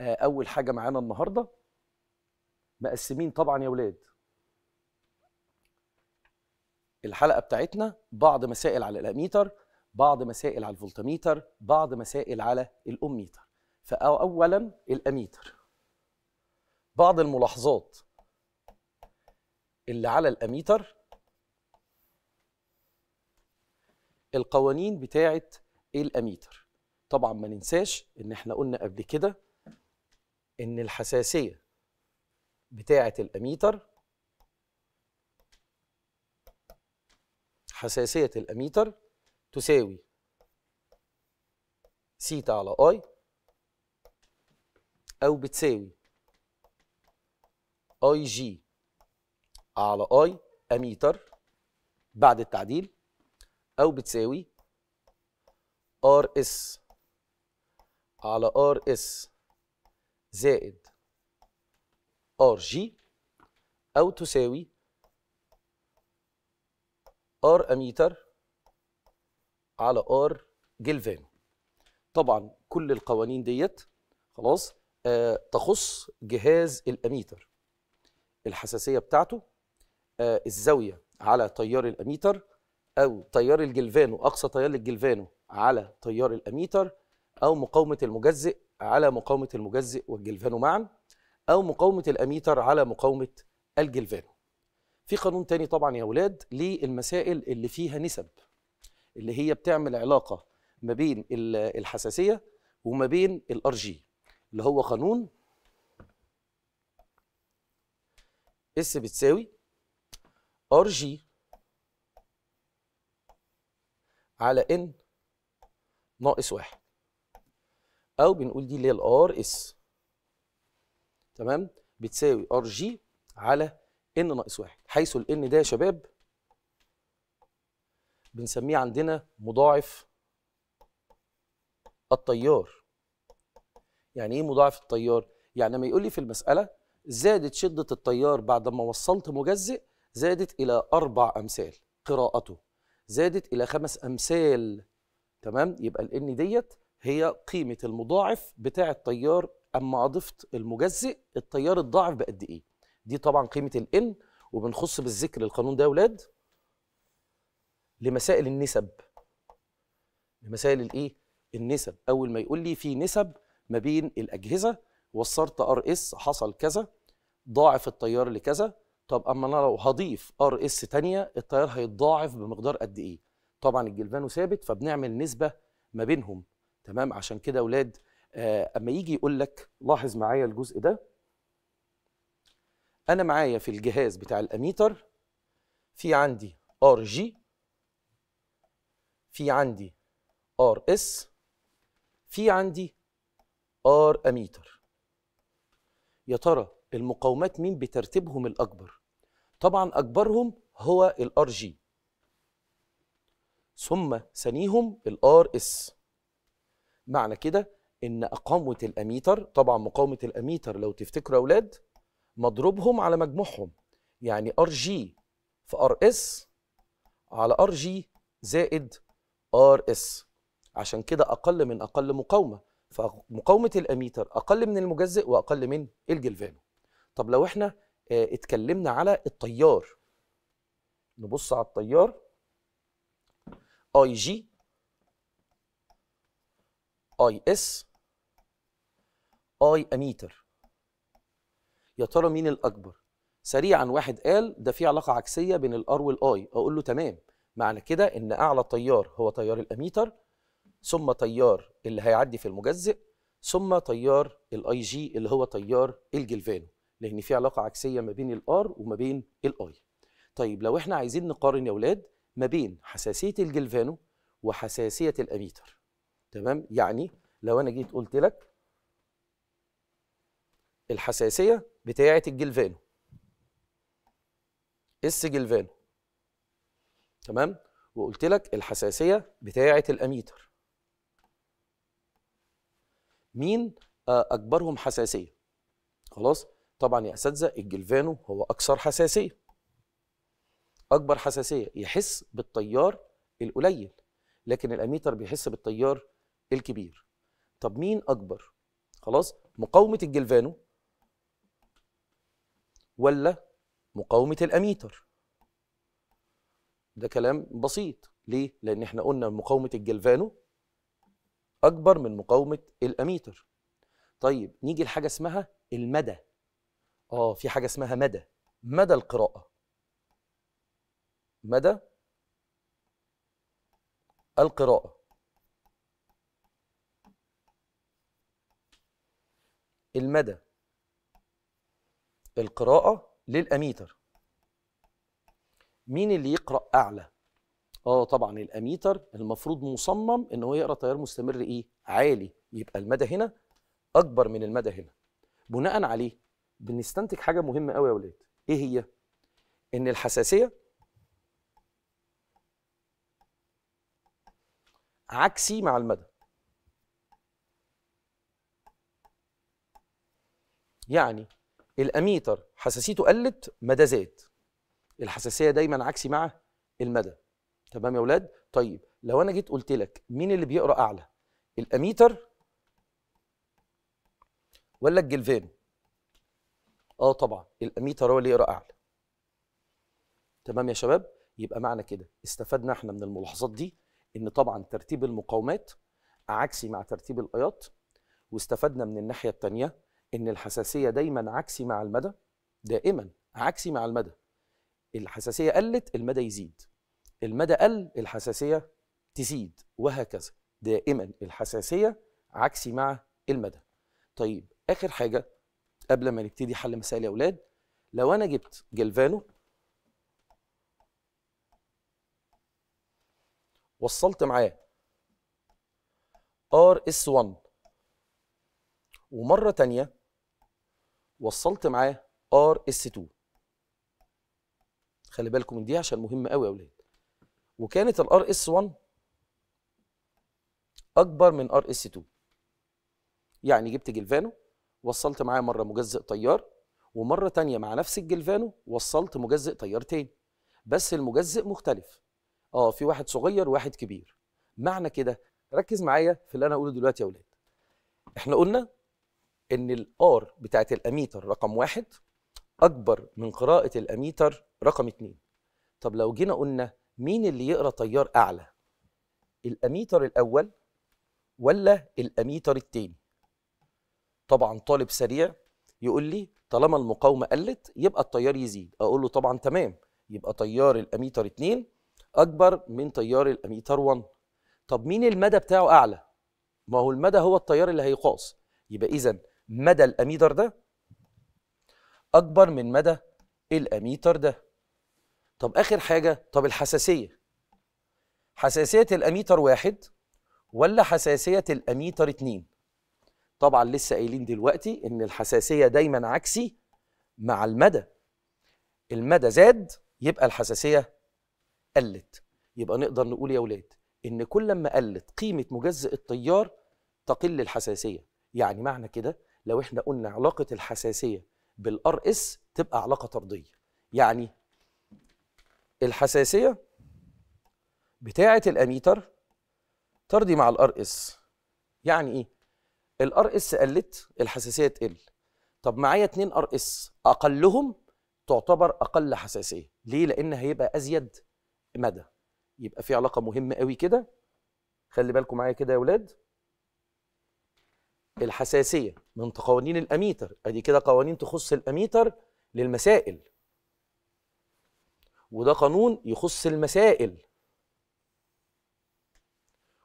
آه، اول حاجه معانا النهارده مقسمين طبعا يا ولاد الحلقه بتاعتنا بعض مسائل على الاميتر بعض مسائل على الفولتميتر بعض مسائل على الاميتر فاولا الاميتر بعض الملاحظات اللي على الاميتر القوانين بتاعه الاميتر طبعا ما ننساش ان احنا قلنا قبل كده ان الحساسيه بتاعه الاميتر حساسيه الاميتر تساوي سيتا على اي او بتساوي اي جي على اي اميتر بعد التعديل او بتساوي ار اس على ار اس زائد ار جي او تساوي ار اميتر على ار جلفان طبعا كل القوانين ديت خلاص آه تخص جهاز الاميتر الحساسيه بتاعته آه الزاويه على تيار الاميتر او تيار الجلفان اقصى تيار للجلفانو على تيار الاميتر او مقاومه المجزئ على مقاومة المجزئ والجلفانو معا أو مقاومة الأميتر على مقاومة الجلفانو في قانون تاني طبعا يا أولاد للمسائل اللي فيها نسب اللي هي بتعمل علاقة ما بين الحساسية وما بين الار جي اللي هو قانون اس بتساوي ار جي على ان ناقص واحد او بنقول دي اللي هي الار اس تمام بتساوي ار جي على ان ناقص واحد حيث الان ده يا شباب بنسميه عندنا مضاعف التيار يعني ايه مضاعف التيار يعني لما يقول لي في المساله زادت شده التيار بعد ما وصلت مجزئ زادت الى اربع امثال قراءته زادت الى خمس امثال تمام يبقى الان ديت هي قيمه المضاعف بتاع التيار اما اضفت المجزئ التيار اتضاعف بقد ايه دي طبعا قيمه الان وبنخص بالذكر القانون ده يا اولاد لمسائل النسب لمسائل الايه النسب اول ما يقول لي في نسب ما بين الاجهزه وصرت ار اس حصل كذا ضاعف التيار لكذا طب اما انا لو هضيف ار اس ثانيه التيار هيتضاعف بمقدار قد ايه طبعا الجلفانو ثابت فبنعمل نسبه ما بينهم تمام عشان كده اولاد آه، اما يجي يقول لك لاحظ معايا الجزء ده انا معايا في الجهاز بتاع الاميتر في عندي ار جي في عندي ار اس في عندي ار اميتر يا ترى المقاومات مين بترتيبهم الاكبر طبعا اكبرهم هو الار جي ثم ثانيهم الار اس معنى كده ان اقامه الاميتر طبعا مقاومه الاميتر لو تفتكروا اولاد مضروبهم على مجموعهم يعني ار جي في ار اس على ار جي زائد ار اس عشان كده اقل من اقل مقاومه فمقاومه الاميتر اقل من المجزئ واقل من الجلفانو طب لو احنا آه، اتكلمنا على التيار نبص على التيار اي جي اي اس اي اميتر يا ترى مين الاكبر سريعا واحد قال ده في علاقه عكسيه بين الار والاي اقول له تمام معنى كده ان اعلى تيار هو تيار الاميتر ثم تيار اللي هيعدي في المجزئ ثم تيار الاي جي اللي هو تيار الجلفانو لان في علاقه عكسيه ما بين الار وما بين الاي طيب لو احنا عايزين نقارن يا اولاد ما بين حساسيه الجلفانو وحساسيه الاميتر تمام يعني لو انا جيت قلت لك الحساسيه بتاعه الجلفانو اس جلفانو تمام وقلت لك الحساسيه بتاعه الاميتر مين اكبرهم حساسيه خلاص طبعا يا اساتذه الجلفانو هو اكثر حساسيه اكبر حساسيه يحس بالتيار القليل لكن الاميتر بيحس بالتيار الكبير طب مين اكبر خلاص مقاومه الجلفانو ولا مقاومه الاميتر ده كلام بسيط ليه لان احنا قلنا مقاومه الجلفانو اكبر من مقاومه الاميتر طيب نيجي لحاجه اسمها المدى اه في حاجه اسمها مدى مدى القراءه مدى القراءه المدى القراءة للأميتر مين اللي يقرأ أعلى؟ اه طبعا الاميتر المفروض مصمم ان هو يقرا تيار مستمر ايه عالي يبقى المدى هنا اكبر من المدى هنا بناء عليه بنستنتج حاجه مهمه قوي يا ولاد ايه هي ان الحساسيه عكسي مع المدى يعني الاميتر حساسيته قلت مدى زاد الحساسيه دايما عكسي مع المدى تمام يا اولاد طيب لو انا جيت قلت لك مين اللي بيقرا اعلى الاميتر ولا الجلفان اه طبعا الاميتر هو اللي يقرا اعلى تمام يا شباب يبقى معنى كده استفدنا احنا من الملاحظات دي ان طبعا ترتيب المقاومات عكسي مع ترتيب الايات واستفدنا من الناحيه الثانيه ان الحساسيه دايما عكسي مع المدى دائما عكسي مع المدى الحساسيه قلت المدى يزيد المدى قل الحساسيه تزيد وهكذا دائما الحساسيه عكسي مع المدى طيب اخر حاجه قبل ما نبتدي حل مسائل يا اولاد لو انا جبت جلفانو وصلت معاه ار اس 1 ومره ثانيه وصلت معاه ار اس 2 خلي بالكم من دي عشان مهم قوي يا اولاد وكانت الار اس 1 اكبر من ار اس 2 يعني جبت جلفانو وصلت معاه مره مجزئ طيار ومره تانية مع نفس الجلفانو وصلت مجزئ طيار تاني بس المجزئ مختلف اه في واحد صغير وواحد كبير معنى كده ركز معايا في اللي انا اقوله دلوقتي يا اولاد احنا قلنا ان الار بتاعت الاميتر رقم واحد اكبر من قراءه الاميتر رقم اتنين طب لو جينا قلنا مين اللي يقرا تيار اعلى الاميتر الاول ولا الاميتر التاني طبعا طالب سريع يقول لي طالما المقاومه قلت يبقى التيار يزيد اقول له طبعا تمام يبقى تيار الاميتر 2 اكبر من تيار الاميتر 1 طب مين المدى بتاعه اعلى ما هو المدى هو التيار اللي هيقاس يبقى اذا مدى الاميتر ده اكبر من مدى الاميتر ده طب اخر حاجه طب الحساسيه حساسيه الاميتر واحد ولا حساسيه الاميتر اتنين طبعا لسه قايلين دلوقتي ان الحساسيه دايما عكسي مع المدى المدى زاد يبقى الحساسيه قلت يبقى نقدر نقول يا ولاد ان كل ما قلت قيمه مجزء التيار تقل الحساسيه يعني معنى كده لو احنا قلنا علاقه الحساسيه بالار اس تبقى علاقه طرديه يعني الحساسيه بتاعه الاميتر طردي مع الار اس يعني ايه الار اس قلت الحساسيه تقل طب معايا اتنين ار اس اقلهم تعتبر اقل حساسيه ليه لان هيبقى ازيد مدى يبقى في علاقه مهمه قوي كده خلي بالكم معايا كده يا ولاد الحساسيه من قوانين الاميتر ادي كده قوانين تخص الاميتر للمسائل وده قانون يخص المسائل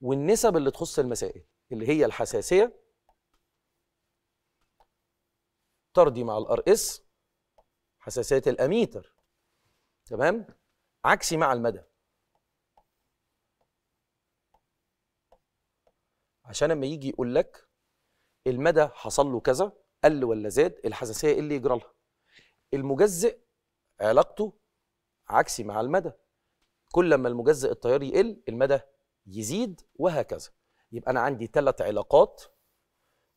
والنسب اللي تخص المسائل اللي هي الحساسيه ترضي مع الار اس حساسيه الاميتر تمام عكسي مع المدى عشان اما يجي يقول لك المدى حصل له كذا قل ولا زاد الحساسيه ايه اللي يجرى لها المجزئ علاقته عكسي مع المدى كل ما المجزئ التيار يقل المدى يزيد وهكذا يبقى انا عندي ثلاث علاقات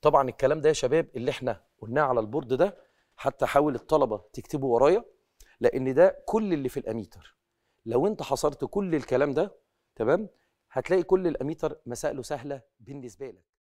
طبعا الكلام ده يا شباب اللي احنا قلناه على البورد ده حتى حاول الطلبه تكتبوا ورايا لان ده كل اللي في الاميتر لو انت حصرت كل الكلام ده تمام هتلاقي كل الاميتر مسائله سهله بالنسبه لك